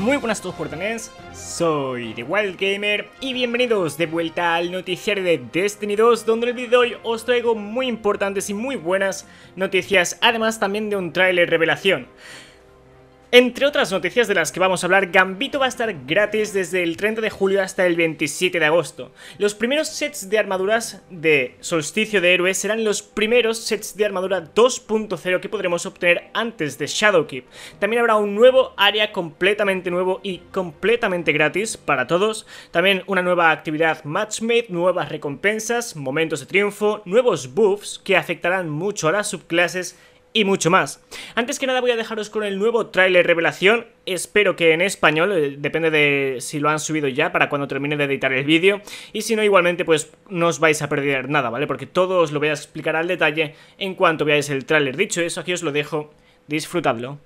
Muy buenas a todos portanés, soy The Wild Gamer y bienvenidos de vuelta al noticiario de Destiny 2 donde el vídeo de hoy os traigo muy importantes y muy buenas noticias, además también de un tráiler revelación. Entre otras noticias de las que vamos a hablar, Gambito va a estar gratis desde el 30 de julio hasta el 27 de agosto. Los primeros sets de armaduras de Solsticio de Héroes serán los primeros sets de armadura 2.0 que podremos obtener antes de Shadowkeep. También habrá un nuevo área completamente nuevo y completamente gratis para todos. También una nueva actividad Matchmade, nuevas recompensas, momentos de triunfo, nuevos buffs que afectarán mucho a las subclases y mucho más. Antes que nada voy a dejaros con el nuevo tráiler revelación, espero que en español, eh, depende de si lo han subido ya para cuando termine de editar el vídeo, y si no igualmente pues no os vais a perder nada, ¿vale? Porque todo os lo voy a explicar al detalle en cuanto veáis el tráiler. Dicho eso, aquí os lo dejo, disfrutadlo.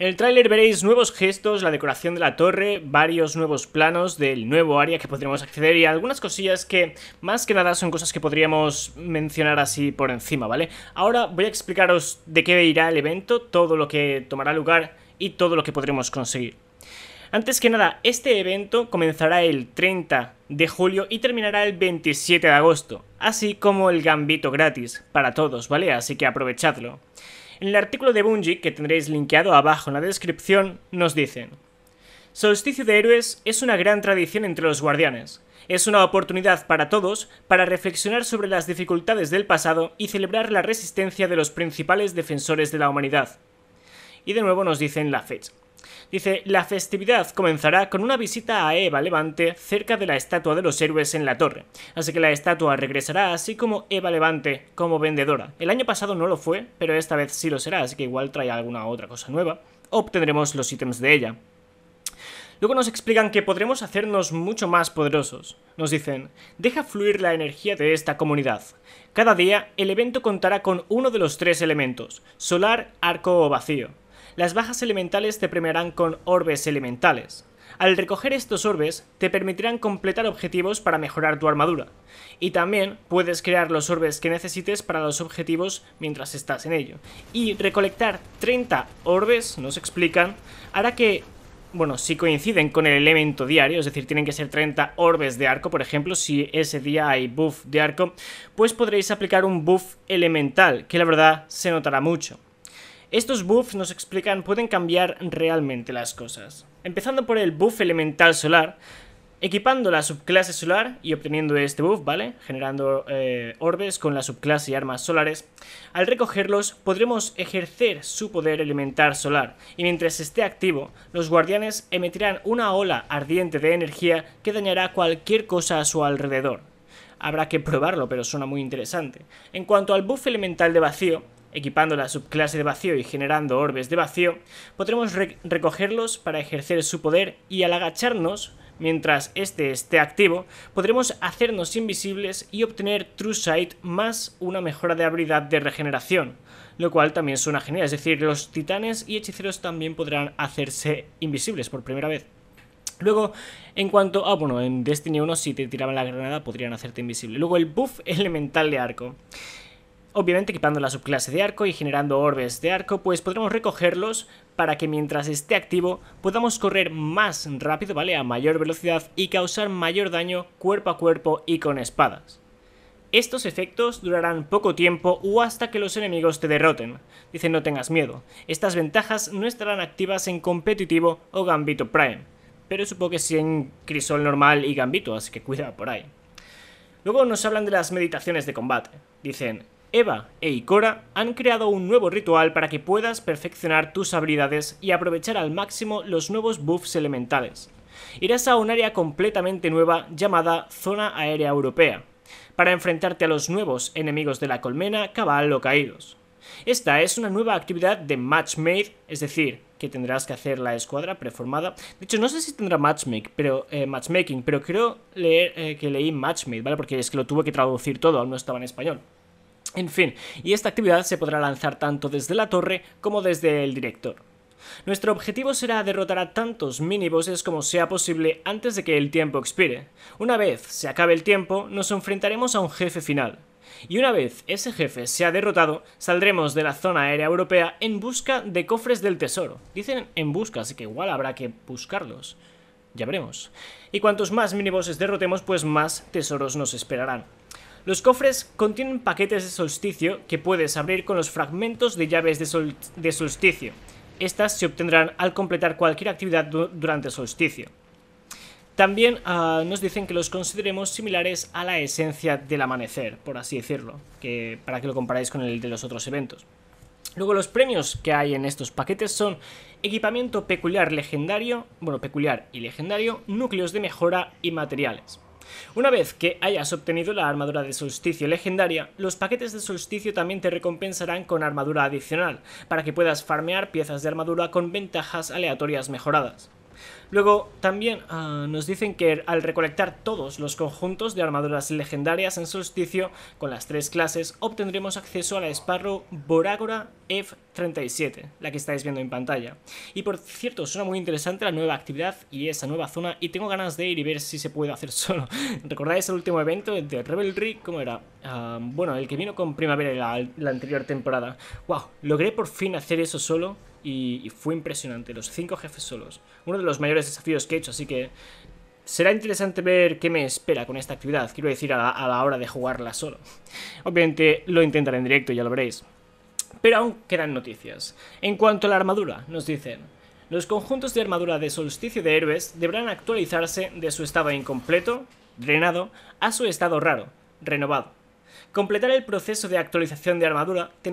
el tráiler veréis nuevos gestos, la decoración de la torre, varios nuevos planos del nuevo área que podremos acceder y algunas cosillas que más que nada son cosas que podríamos mencionar así por encima, ¿vale? Ahora voy a explicaros de qué irá el evento, todo lo que tomará lugar y todo lo que podremos conseguir. Antes que nada, este evento comenzará el 30 de julio y terminará el 27 de agosto, así como el gambito gratis para todos, ¿vale? Así que aprovechadlo. En el artículo de Bungie, que tendréis linkeado abajo en la descripción, nos dicen: Solsticio de Héroes es una gran tradición entre los guardianes. Es una oportunidad para todos para reflexionar sobre las dificultades del pasado y celebrar la resistencia de los principales defensores de la humanidad. Y de nuevo nos dicen la fecha. Dice, la festividad comenzará con una visita a Eva Levante cerca de la estatua de los héroes en la torre. Así que la estatua regresará así como Eva Levante como vendedora. El año pasado no lo fue, pero esta vez sí lo será, así que igual trae alguna otra cosa nueva. Obtendremos los ítems de ella. Luego nos explican que podremos hacernos mucho más poderosos. Nos dicen, deja fluir la energía de esta comunidad. Cada día, el evento contará con uno de los tres elementos, solar, arco o vacío las bajas elementales te premiarán con orbes elementales. Al recoger estos orbes, te permitirán completar objetivos para mejorar tu armadura, y también puedes crear los orbes que necesites para los objetivos mientras estás en ello. Y recolectar 30 orbes, nos explican, hará que bueno, si coinciden con el elemento diario, es decir, tienen que ser 30 orbes de arco, por ejemplo, si ese día hay buff de arco, pues podréis aplicar un buff elemental, que la verdad se notará mucho. Estos buffs nos explican pueden cambiar realmente las cosas. Empezando por el buff elemental solar, equipando la subclase solar y obteniendo este buff, ¿vale? Generando eh, orbes con la subclase y armas solares. Al recogerlos podremos ejercer su poder elemental solar y mientras esté activo, los guardianes emitirán una ola ardiente de energía que dañará cualquier cosa a su alrededor. Habrá que probarlo, pero suena muy interesante. En cuanto al buff elemental de vacío, Equipando la subclase de vacío y generando orbes de vacío, podremos recogerlos para ejercer su poder y al agacharnos, mientras este esté activo, podremos hacernos invisibles y obtener True Sight más una mejora de habilidad de regeneración, lo cual también suena genial, es decir, los titanes y hechiceros también podrán hacerse invisibles por primera vez. Luego, en cuanto... Ah, bueno, en Destiny 1 si te tiraban la granada podrían hacerte invisible. Luego el buff elemental de arco. Obviamente equipando la subclase de arco y generando orbes de arco, pues podremos recogerlos para que mientras esté activo podamos correr más rápido, ¿vale? A mayor velocidad y causar mayor daño cuerpo a cuerpo y con espadas. Estos efectos durarán poco tiempo o hasta que los enemigos te derroten. Dice no tengas miedo, estas ventajas no estarán activas en competitivo o Gambito Prime, pero supongo que sí en Crisol normal y Gambito, así que cuida por ahí. Luego nos hablan de las meditaciones de combate. Dicen, Eva e Ikora han creado un nuevo ritual para que puedas perfeccionar tus habilidades y aprovechar al máximo los nuevos buffs elementales. Irás a un área completamente nueva llamada Zona Aérea Europea, para enfrentarte a los nuevos enemigos de la colmena, cabal o caídos. Esta es una nueva actividad de matchmade, es decir, que tendrás que hacer la escuadra preformada. De hecho, no sé si tendrá pero, eh, matchmaking, pero creo eh, que leí matchmade, ¿vale? Porque es que lo tuve que traducir todo, aún no estaba en español. En fin, y esta actividad se podrá lanzar tanto desde la torre como desde el director. Nuestro objetivo será derrotar a tantos minibosses como sea posible antes de que el tiempo expire. Una vez se acabe el tiempo, nos enfrentaremos a un jefe final. Y una vez ese jefe sea derrotado, saldremos de la zona aérea europea en busca de cofres del tesoro. Dicen en busca, así que igual habrá que buscarlos. Ya veremos. Y cuantos más minibosses derrotemos, pues más tesoros nos esperarán. Los cofres contienen paquetes de solsticio que puedes abrir con los fragmentos de llaves de, solsticio. Estas se obtendrán al completar cualquier actividad durante durante solsticio. También ah, nos dicen que los consideremos similares a la esencia del amanecer, por así decirlo, para que lo comparáis con el de los otros eventos. Luego los premios que hay en estos paquetes son equipamiento peculiar legendario, bueno, peculiar y legendario, núcleos de mejora y materiales. Una vez que hayas obtenido la armadura de solsticio legendaria, los paquetes de solsticio también te recompensarán con armadura adicional, para que puedas farmear piezas de armadura con ventajas aleatorias mejoradas. Luego, también ah, nos dicen que al recolectar todos los conjuntos de armaduras legendarias en solsticio con las tres clases, obtendremos acceso a la Sparrow Boragora F-37, la que estáis viendo en pantalla. Y por cierto, suena muy interesante la nueva actividad y esa nueva zona, y tengo ganas de ir y ver si se puede hacer solo. ¿Recordáis el último evento de Rebelry, ¿Cómo era? Ah, bueno, el que vino con Primavera la, la anterior temporada. ¡Wow! Logré por fin hacer eso solo y, fue impresionante, los cinco jefes solos. Uno de los mayores desafíos que he hecho, así que Será interesante ver qué me espera con esta actividad, quiero decir, a la, hora de jugarla solo. Obviamente lo intentaré en directo, ya lo veréis. Pero aún quedan noticias. En cuanto a la armadura, nos dicen... Los conjuntos de armadura de Solsticio de Héroes deberán actualizarse de su estado incompleto, drenado, a su estado raro, renovado. Completar el proceso de actualización de armadura te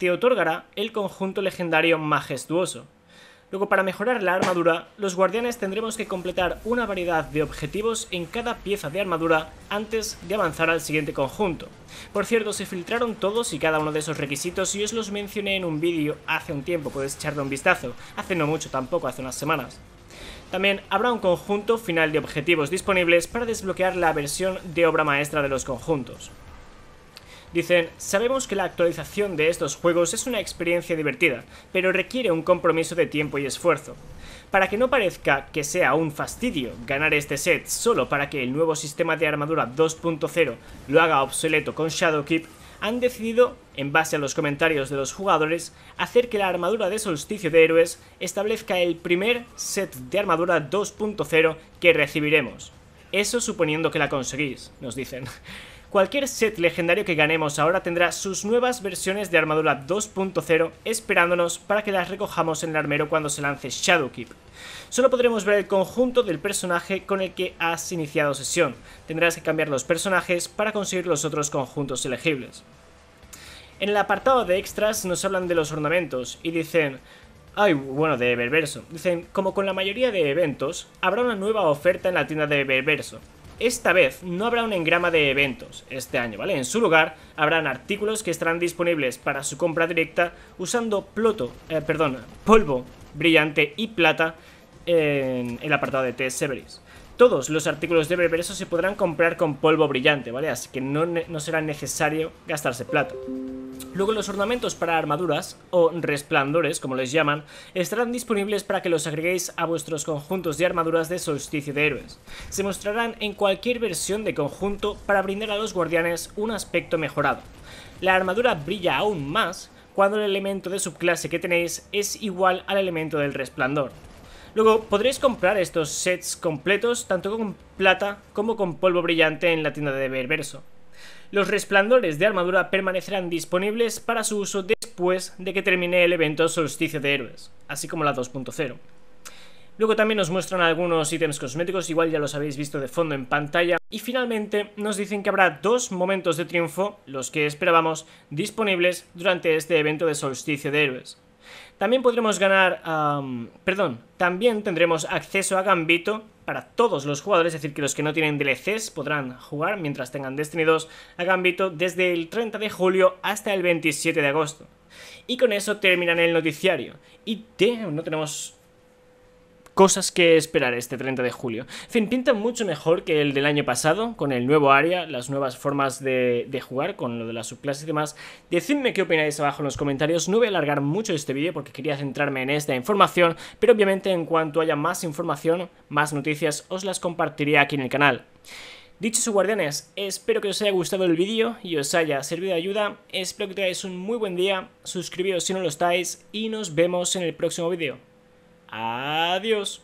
te otorgará el conjunto legendario majestuoso. Luego, para mejorar la armadura, los guardianes tendremos que completar una variedad de objetivos en cada pieza de armadura antes de avanzar al siguiente conjunto. Por cierto, se filtraron todos y cada uno de esos requisitos y os los mencioné en un vídeo hace un tiempo, podéis echarle un vistazo, hace no mucho tampoco, hace unas semanas. También habrá un conjunto final de objetivos disponibles para desbloquear la versión de obra maestra de los conjuntos. Dicen, sabemos que la actualización de estos juegos es una experiencia divertida, pero requiere un compromiso de tiempo y esfuerzo. Para que no parezca que sea un fastidio ganar este set solo para que el nuevo sistema de armadura 2.0 lo haga obsoleto con Shadowkeep, han decidido, en base a los comentarios de los jugadores, hacer que la armadura de Solsticio de Héroes establezca el primer set de armadura 2.0 que recibiremos. Eso suponiendo que la conseguís, nos dicen. Cualquier set legendario que ganemos ahora tendrá sus nuevas versiones de armadura 2.0 esperándonos para que las recojamos en el armero cuando se lance Shadowkeep. Solo podremos ver el conjunto del personaje con el que has iniciado sesión. Tendrás que cambiar los personajes para conseguir los otros conjuntos elegibles. En el apartado de extras nos hablan de los ornamentos y dicen Ay, bueno, de Eververso. Dicen, como con la mayoría de eventos, habrá una nueva oferta en la tienda de Eververso esta vez no habrá un engrama de eventos este año, ¿vale? En su lugar, habrán artículos que estarán disponibles para su compra directa usando ploto, eh, polvo brillante y plata en el apartado de T. Severis. Todos los artículos de Berbereso se podrán comprar con polvo brillante, ¿vale? Así que no, no será necesario gastarse plata. Luego los ornamentos para armaduras, o resplandores como les llaman, estarán disponibles para que los agreguéis a vuestros conjuntos de armaduras de Solsticio de Héroes. Se mostrarán en cualquier versión de conjunto para brindar a los guardianes un aspecto mejorado. La armadura brilla aún más cuando el elemento de subclase que tenéis es igual al elemento del resplandor. Luego podréis comprar estos sets completos tanto con plata como con polvo brillante en la tienda de Berberso. Los resplandores de armadura permanecerán disponibles para su uso después de que termine el evento Solsticio de Héroes, así como la 2.0. Luego también nos muestran algunos ítems cosméticos, igual ya los habéis visto de fondo en pantalla. Y finalmente nos dicen que habrá dos momentos de triunfo, los que esperábamos, disponibles durante este evento de solsticio de héroes. También podremos ganar... perdón, también tendremos acceso a Gambito para todos los jugadores, es decir, que los que no tienen DLCs podrán jugar mientras tengan Destiny 2 a Gambito desde el 30 de julio hasta el 27 de agosto. Y con eso terminan el noticiario. Y no tenemos cosas que esperar este 30 de julio. En fin, pinta mucho mejor que el del año pasado, con el nuevo área, las nuevas formas de, de jugar, con lo de las subclases y demás. Decidme qué opináis abajo en los comentarios, no voy a alargar mucho este vídeo porque quería centrarme en esta información, pero obviamente en cuanto haya más información, más noticias, os las compartiré aquí en el canal. Dicho eso, guardianes, espero que os haya gustado el vídeo y os haya servido de ayuda. Espero que tengáis un muy buen día, Suscribíos si no lo estáis y nos vemos en el próximo vídeo. Adiós.